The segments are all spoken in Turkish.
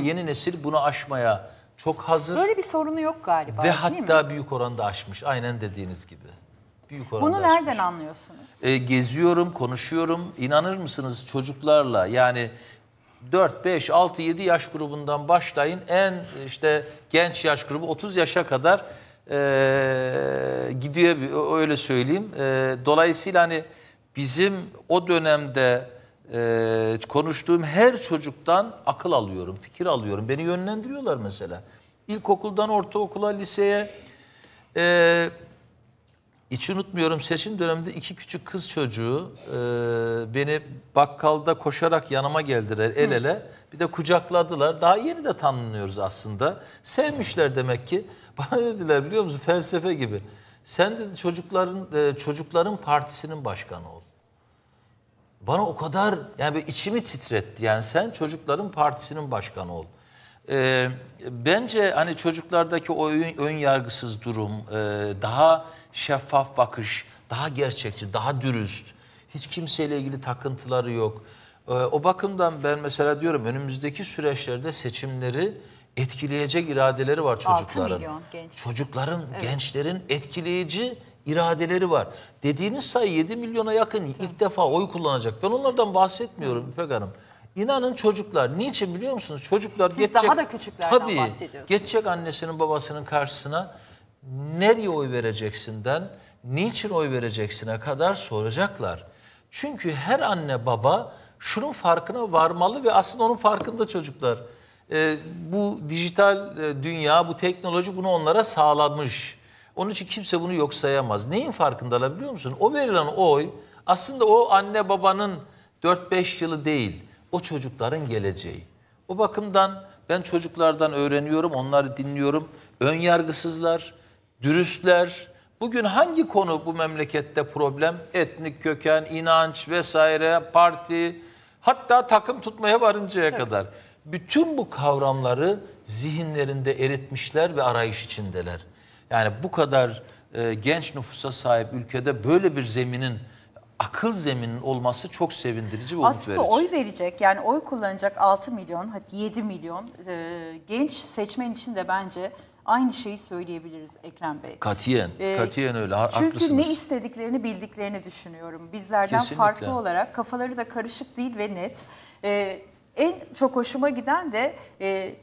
Şimdi yeni nesil bunu aşmaya çok hazır. Böyle bir sorunu yok galiba. Ve hatta mi? büyük oranda aşmış. Aynen dediğiniz gibi. Büyük oranda Bunu nereden anlıyorsunuz? E, geziyorum, konuşuyorum. İnanır mısınız çocuklarla yani 4, 5, 6, 7 yaş grubundan başlayın. En işte genç yaş grubu 30 yaşa kadar e, gidiyor öyle söyleyeyim. E, dolayısıyla hani bizim o dönemde e, konuştuğum her çocuktan akıl alıyorum, fikir alıyorum. Beni yönlendiriyorlar mesela. İlkokuldan ortaokula, liseye. E, hiç unutmuyorum seçim döneminde iki küçük kız çocuğu e, beni bakkalda koşarak yanıma geldiler el ele. Bir de kucakladılar. Daha yeni de tanınıyoruz aslında. Sevmişler demek ki. Bana dediler biliyor musun felsefe gibi. Sen de çocukların e, çocukların partisinin başkanı oldun bana o kadar yani böyle içimi titretti. Yani sen çocukların partisinin başkanı ol. Ee, bence hani çocuklardaki o ön, ön yargısız durum, e, daha şeffaf bakış, daha gerçekçi, daha dürüst, hiç kimseyle ilgili takıntıları yok. Ee, o bakımdan ben mesela diyorum önümüzdeki süreçlerde seçimleri etkileyecek iradeleri var çocukların. 6 milyon genç. Çocukların, evet. gençlerin etkileyici iradeleri var. Dediğiniz sayı 7 milyona yakın ilk defa oy kullanacak. Ben onlardan bahsetmiyorum İpek Hanım. İnanın çocuklar niçin biliyor musunuz? Çocuklar Siz geçecek, daha da küçüklerden tabii, bahsediyorsunuz. Geçecek annesinin babasının karşısına nereye oy vereceksinden niçin oy vereceksine kadar soracaklar. Çünkü her anne baba şunun farkına varmalı ve aslında onun farkında çocuklar. Ee, bu dijital e, dünya, bu teknoloji bunu onlara sağlamış. Onun için kimse bunu yok sayamaz. Neyin farkında olabiliyor musun? O verilen oy aslında o anne babanın 4-5 yılı değil. O çocukların geleceği. O bakımdan ben çocuklardan öğreniyorum, onları dinliyorum. Ön yargısızlar, dürüstler. Bugün hangi konu bu memlekette problem? Etnik köken, inanç vesaire, parti, hatta takım tutmaya varıncaya Tabii. kadar. Bütün bu kavramları zihinlerinde eritmişler ve arayış içindeler. Yani bu kadar e, genç nüfusa sahip ülkede böyle bir zeminin akıl zeminin olması çok sevindirici ve Aslında verici. oy verecek yani oy kullanacak 6 milyon hadi 7 milyon e, genç seçmen için de bence aynı şeyi söyleyebiliriz Ekrem Bey. Katiyen, ee, katiyen öyle ha, çünkü haklısınız. Çünkü ne istediklerini bildiklerini düşünüyorum. Bizlerden Kesinlikle. farklı olarak kafaları da karışık değil ve net. Ee, en çok hoşuma giden de... E,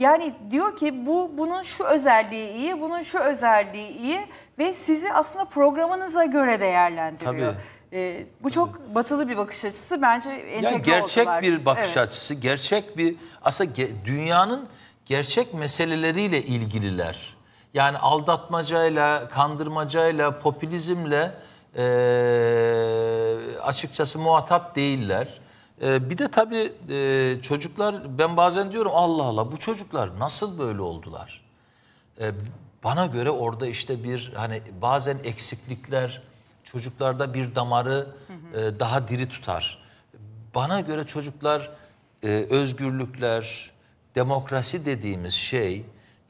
yani diyor ki bu bunun şu özelliği iyi, bunun şu özelliği iyi ve sizi aslında programınıza göre değerlendiriyor. Tabii. Ee, bu çok batılı bir bakış açısı bence entegre yani gerçek oldular. bir bakış evet. açısı, gerçek bir aslında ge, dünyanın gerçek meseleleriyle ilgililer. Yani aldatmacayla, kandırmacayla, popülizmle e, açıkçası muhatap değiller. Ee, bir de tabii e, çocuklar ben bazen diyorum Allah Allah bu çocuklar nasıl böyle oldular? Ee, bana göre orada işte bir hani bazen eksiklikler çocuklarda bir damarı hı hı. E, daha diri tutar. Bana göre çocuklar e, özgürlükler, demokrasi dediğimiz şey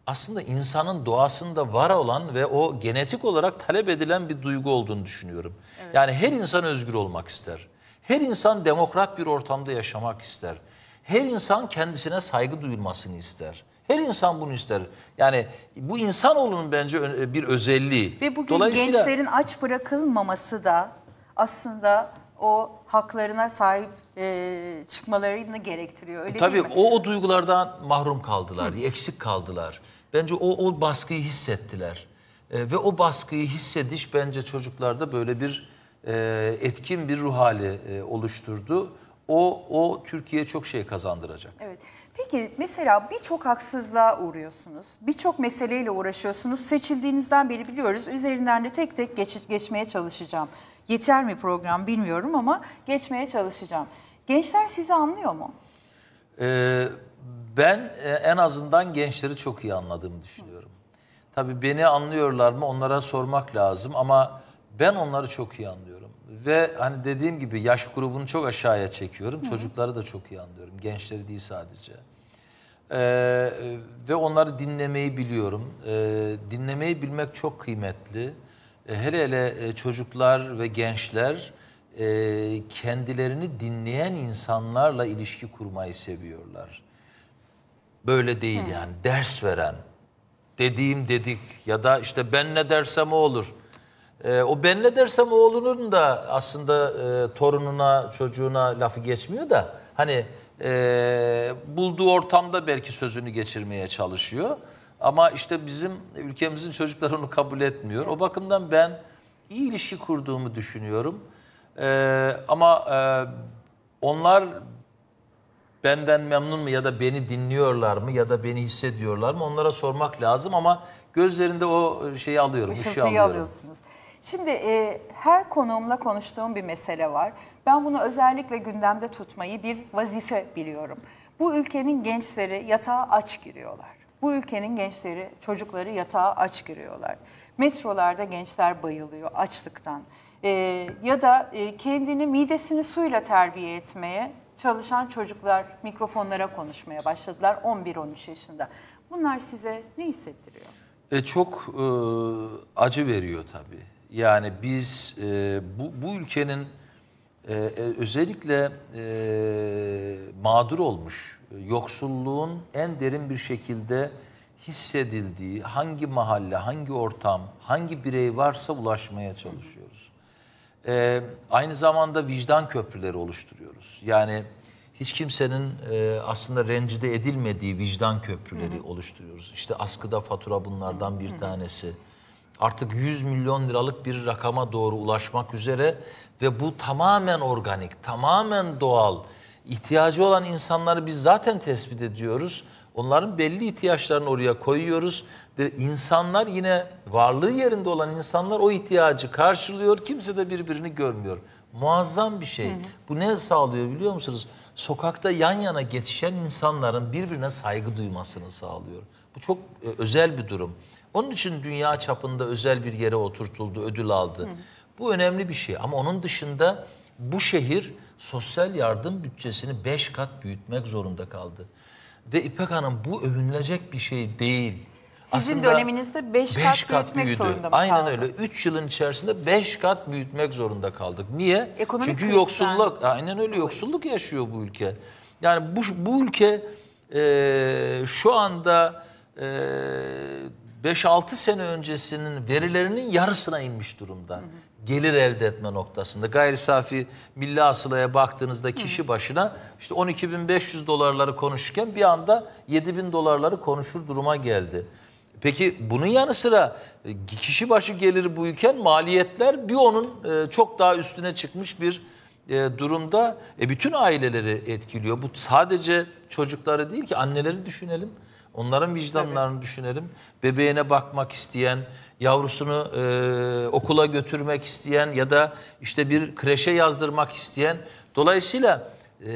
aslında insanın doğasında var olan ve o genetik olarak talep edilen bir duygu olduğunu düşünüyorum. Evet. Yani her insan özgür olmak ister. Her insan demokrat bir ortamda yaşamak ister. Her insan kendisine saygı duyulmasını ister. Her insan bunu ister. Yani bu insanoğlunun bence e, bir özelliği. Ve bugün Dolayısıyla... gençlerin aç bırakılmaması da aslında o haklarına sahip e, çıkmalarını gerektiriyor. Öyle Tabii değil mi? o o duygulardan mahrum kaldılar, Hı. eksik kaldılar. Bence o o baskıyı hissettiler. E, ve o baskıyı hissediş bence çocuklarda böyle bir e, etkin bir ruh hali e, oluşturdu. O, o Türkiye'ye çok şey kazandıracak. Evet. Peki mesela birçok haksızlığa uğruyorsunuz. Birçok meseleyle uğraşıyorsunuz. Seçildiğinizden beri biliyoruz. Üzerinden de tek tek geç, geçmeye çalışacağım. Yeter mi program bilmiyorum ama geçmeye çalışacağım. Gençler sizi anlıyor mu? Ee, ben e, en azından gençleri çok iyi anladığımı düşünüyorum. Hı. Tabii beni anlıyorlar mı onlara sormak lazım ama ben onları çok iyi anlıyorum. Ve hani dediğim gibi yaş grubunu çok aşağıya çekiyorum. Hı. Çocukları da çok iyi anlıyorum. Gençleri değil sadece. Ee, ve onları dinlemeyi biliyorum. Ee, dinlemeyi bilmek çok kıymetli. Ee, hele hele e, çocuklar ve gençler e, kendilerini dinleyen insanlarla ilişki kurmayı seviyorlar. Böyle değil Hı. yani ders veren, dediğim dedik ya da işte ben ne dersem o olur. E, o ben ne dersem oğlunun da aslında e, torununa, çocuğuna lafı geçmiyor da hani e, bulduğu ortamda belki sözünü geçirmeye çalışıyor. Ama işte bizim ülkemizin çocukları onu kabul etmiyor. O bakımdan ben iyi ilişki kurduğumu düşünüyorum. E, ama e, onlar benden memnun mu ya da beni dinliyorlar mı ya da beni hissediyorlar mı onlara sormak lazım ama gözlerinde o şeyi alıyorum, ışığı alıyorum. alıyorsunuz. Şimdi e, her konuğumla konuştuğum bir mesele var. Ben bunu özellikle gündemde tutmayı bir vazife biliyorum. Bu ülkenin gençleri yatağa aç giriyorlar. Bu ülkenin gençleri, çocukları yatağa aç giriyorlar. Metrolarda gençler bayılıyor açlıktan. E, ya da e, kendini midesini suyla terbiye etmeye çalışan çocuklar mikrofonlara konuşmaya başladılar 11-13 yaşında. Bunlar size ne hissettiriyor? E çok e, acı veriyor tabii. Yani biz e, bu, bu ülkenin e, e, özellikle e, mağdur olmuş, yoksulluğun en derin bir şekilde hissedildiği hangi mahalle, hangi ortam, hangi birey varsa ulaşmaya çalışıyoruz. E, aynı zamanda vicdan köprüleri oluşturuyoruz. Yani hiç kimsenin e, aslında rencide edilmediği vicdan köprüleri hı hı. oluşturuyoruz. İşte askıda fatura bunlardan bir hı hı. tanesi artık 100 milyon liralık bir rakama doğru ulaşmak üzere ve bu tamamen organik, tamamen doğal. İhtiyacı olan insanları biz zaten tespit ediyoruz. Onların belli ihtiyaçlarını oraya koyuyoruz ve insanlar yine varlığı yerinde olan insanlar o ihtiyacı karşılıyor. Kimse de birbirini görmüyor. Muazzam bir şey. Hı hı. Bu ne sağlıyor biliyor musunuz? Sokakta yan yana geçişen insanların birbirine saygı duymasını sağlıyor. Bu çok e, özel bir durum. Onun için dünya çapında özel bir yere oturtuldu, ödül aldı. Hı. Bu önemli bir şey ama onun dışında bu şehir sosyal yardım bütçesini beş kat büyütmek zorunda kaldı. Ve İpek Hanım bu övünülecek bir şey değil. Sizin döneminizde 5 kat, beş kat büyütmek büyüdü. zorunda mı Aynen öyle. 3 yılın içerisinde 5 kat büyütmek zorunda kaldık. Niye? Ekonomik Çünkü yoksulluk, aynen öyle yoksulluk yaşıyor bu ülke. Yani bu, bu ülke e, şu anda e, 5-6 sene öncesinin verilerinin yarısına inmiş durumda. Hı hı. Gelir elde etme noktasında. Gayri safi milli hasılaya baktığınızda kişi başına işte 12.500 dolarları konuşurken bir anda 7.000 dolarları konuşur duruma geldi. Peki bunun yanı sıra e, kişi başı geliri bu maliyetler bir onun e, çok daha üstüne çıkmış bir e, durumda e, bütün aileleri etkiliyor. Bu sadece çocukları değil ki anneleri düşünelim. Onların vicdanlarını evet. düşünelim. Bebeğine bakmak isteyen, yavrusunu e, okula götürmek isteyen ya da işte bir kreşe yazdırmak isteyen. Dolayısıyla e,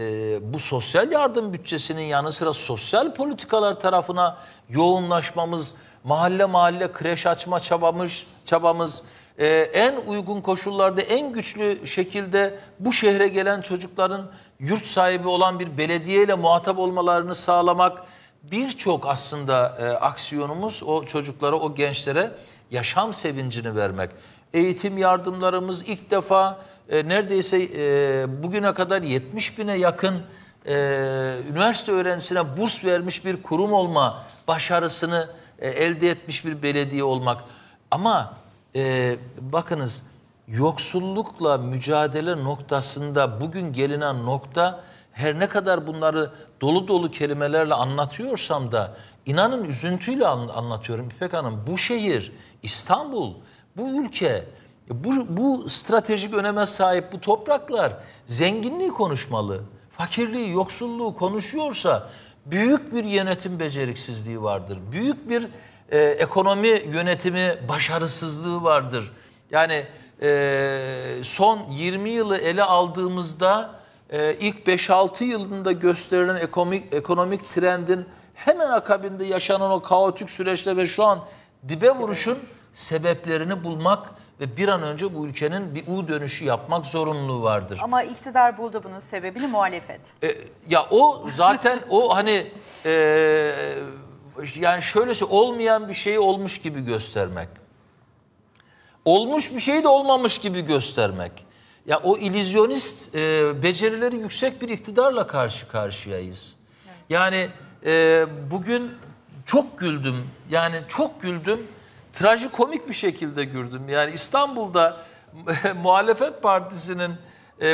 bu sosyal yardım bütçesinin yanı sıra sosyal politikalar tarafına yoğunlaşmamız mahalle mahalle kreş açma çabamış, çabamız, e, en uygun koşullarda, en güçlü şekilde bu şehre gelen çocukların yurt sahibi olan bir belediyeyle muhatap olmalarını sağlamak, birçok aslında e, aksiyonumuz o çocuklara, o gençlere yaşam sevincini vermek. Eğitim yardımlarımız ilk defa e, neredeyse e, bugüne kadar 70 bine yakın e, üniversite öğrencisine burs vermiş bir kurum olma başarısını e, elde etmiş bir belediye olmak. Ama e, bakınız yoksullukla mücadele noktasında bugün gelinen nokta her ne kadar bunları dolu dolu kelimelerle anlatıyorsam da inanın üzüntüyle an, anlatıyorum İpek Hanım. Bu şehir, İstanbul, bu ülke, bu, bu stratejik öneme sahip bu topraklar zenginliği konuşmalı. Fakirliği, yoksulluğu konuşuyorsa büyük bir yönetim beceriksizliği vardır. Büyük bir e, ekonomi yönetimi başarısızlığı vardır. Yani e, son 20 yılı ele aldığımızda e, ilk 5-6 yılında gösterilen ekonomik, ekonomik trendin hemen akabinde yaşanan o kaotik süreçte ve şu an dibe vuruşun sebeplerini bulmak ve bir an önce bu ülkenin bir U dönüşü yapmak zorunluluğu vardır. Ama iktidar buldu bunun sebebini muhalefet. E, ya o zaten o hani e, yani şöylesi olmayan bir şeyi olmuş gibi göstermek. Olmuş bir şeyi de olmamış gibi göstermek. Ya o ilizyonist e, becerileri yüksek bir iktidarla karşı karşıyayız. Evet. Yani e, bugün çok güldüm. Yani çok güldüm trajikomik bir şekilde gördüm. Yani İstanbul'da muhalefet partisinin